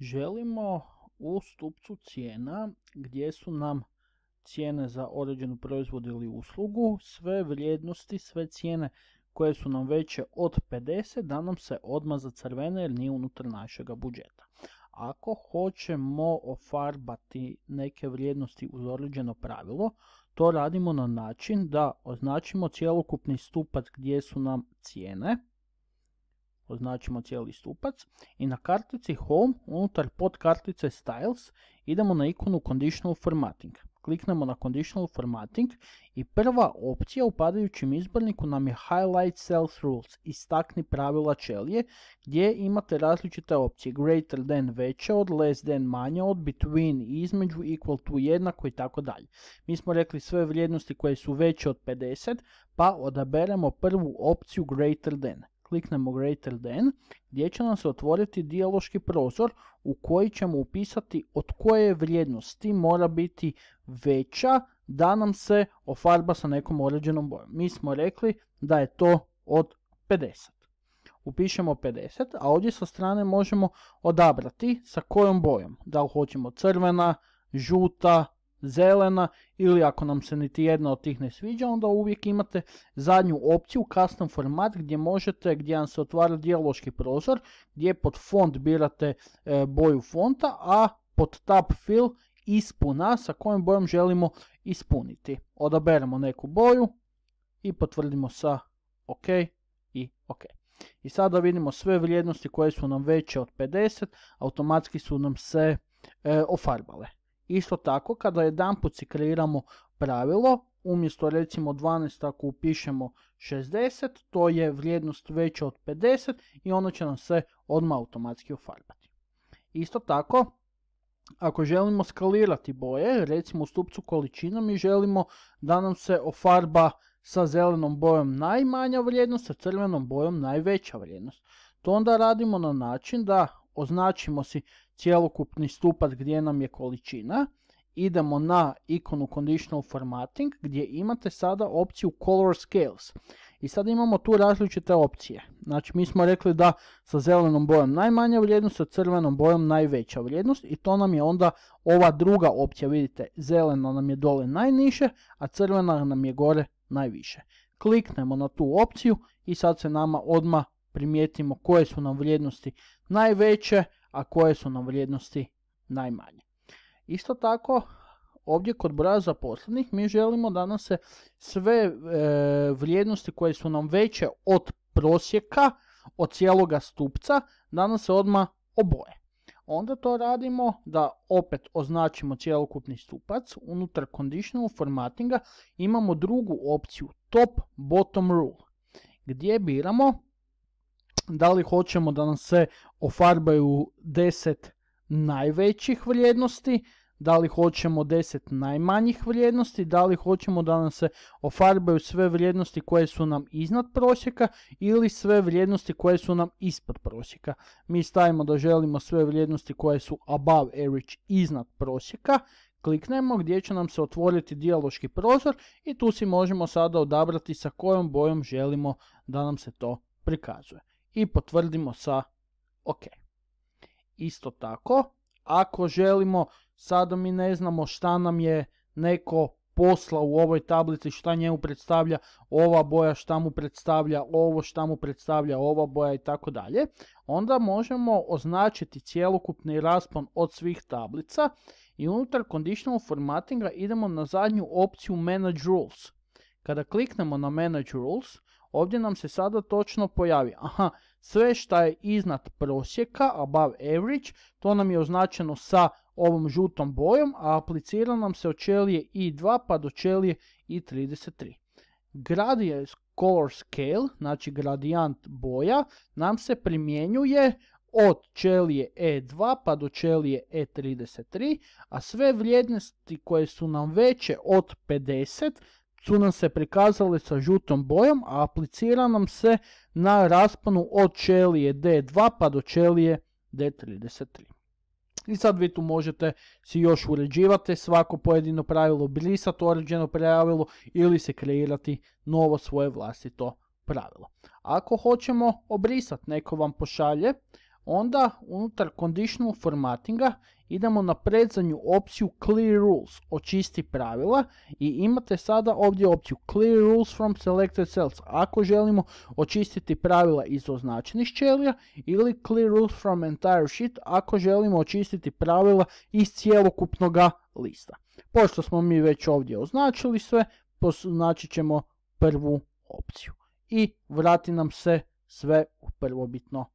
želimo u stupcu cijena gdje su nam cijene za određenu proizvod ili uslugu, sve vrijednosti, sve cijene koje su nam veće od 50 da nam se odmah zacrvene jer nije unutar našega budžeta. Ako hoćemo ofarbati neke vrijednosti uz određeno pravilo, to radimo na način da označimo cjelokupni stupac gdje su nam cijene, označimo cijeli stupac i na kartici Home unutar pod kartice Styles idemo na ikonu Conditional Formatting. Kliknemo na Conditional Formatting i prva opcija u padajućem izborniku nam je Highlight Sales Rules, istakni pravila čelije, gdje imate različite opcije, greater than veće od, less than manje od, between između, equal to jednako i tako dalje. Mi smo rekli sve vrijednosti koje su veće od 50, pa odaberemo prvu opciju greater than kliknemo Greater Than gdje će nam se otvoriti dijaloški prozor u koji ćemo upisati od koje vrijednosti mora biti veća da nam se ofarba sa nekom određenom bojom. Mi smo rekli da je to od 50. Upišemo 50, a ovdje sa strane možemo odabrati sa kojom bojom. Da li hoćemo crvena, žuta, zelena ili ako nam se niti jedna od tih ne sviđa onda uvijek imate zadnju opciju custom format gdje možete gdje vam se otvara dijaloški prozor gdje pod font birate e, boju fonta a pod tab fill ispuna sa kojom bojom želimo ispuniti. Odaberemo neku boju i potvrdimo sa ok i ok. I sada vidimo sve vrijednosti koje su nam veće od 50, automatski su nam se e, ofarbale. Isto tako kada jedanput si kreiramo pravilo, umjesto recimo 12 ako upišemo 60, to je vrijednost veća od 50 i ono će nam se odmah automatski ofarbati. Isto tako, ako želimo skalirati boje, recimo u stupcu količina mi želimo da nam se ofarba sa zelenom bojom najmanja vrijednost, sa crvenom bojom najveća vrijednost. To onda radimo na način da označimo si cjelokupni stupac gdje nam je količina, idemo na ikonu Conditional Formatting gdje imate sada opciju Color Scales. I sad imamo tu različite opcije. Znači mi smo rekli da sa zelenom bojom najmanja vrijednost, sa crvenom bojom najveća vrijednost i to nam je onda ova druga opcija. Vidite, zelena nam je dole najniše, a crvena nam je gore najviše. Kliknemo na tu opciju i sad se nama odmah primijetimo koje su nam vrijednosti najveće, a koje su nam vrijednosti najmanje. Isto tako, ovdje kod broja zaposlenih mi želimo da nam se sve e, vrijednosti koje su nam veće od prosjeka, od cijeloga stupca, da nam se odmah oboje. Onda to radimo da opet označimo cjelokupni stupac, unutar conditional formattinga imamo drugu opciju top bottom rule gdje biramo da li hoćemo da nam se ofarbaju 10 najvećih vrijednosti, da li hoćemo 10 najmanjih vrijednosti, da li hoćemo da nam se ofarbaju sve vrijednosti koje su nam iznad prosjeka ili sve vrijednosti koje su nam ispod prosjeka. Mi stavimo da želimo sve vrijednosti koje su above average iznad prosjeka, kliknemo gdje će nam se otvoriti dijaloški prozor i tu si možemo sada odabrati sa kojom bojom želimo da nam se to prikazuje i potvrdimo sa OK. Isto tako, ako želimo, sada mi ne znamo šta nam je neko posla u ovoj tablici, šta njemu predstavlja ova boja, šta mu predstavlja ovo, šta mu predstavlja ova boja i tako dalje, onda možemo označiti cjelokupni raspon od svih tablica i unutar conditional formattinga idemo na zadnju opciju Manage Rules. Kada kliknemo na Manage Rules, Ovdje nam se sada točno pojavi, aha, sve šta je iznad prosjeka, above average, to nam je označeno sa ovom žutom bojom, a aplicira nam se od čelije I2 pa do čelije I33. Gradije color scale, znači gradijant boja, nam se primjenjuje od čelije E2 pa do čelije E33, a sve vrijednosti koje su nam veće od 50 su nam se prikazali sa žutom bojom, a aplicira nam se na rasponu od čelije D2 pa do ćelije D33. I sad vi tu možete si još uređivati svako pojedino pravilo, brisati određeno pravilo ili se kreirati novo svoje vlastito pravilo. Ako hoćemo obrisati, neko vam pošalje Onda unutar conditional formattinga idemo na predzadnju opciju clear rules, očisti pravila i imate sada ovdje opciju clear rules from selected cells ako želimo očistiti pravila iz označenih ćelija ili clear rules from entire sheet ako želimo očistiti pravila iz cijelokupnog lista. Pošto smo mi već ovdje označili sve, označit ćemo prvu opciju i vrati nam se sve u prvobitno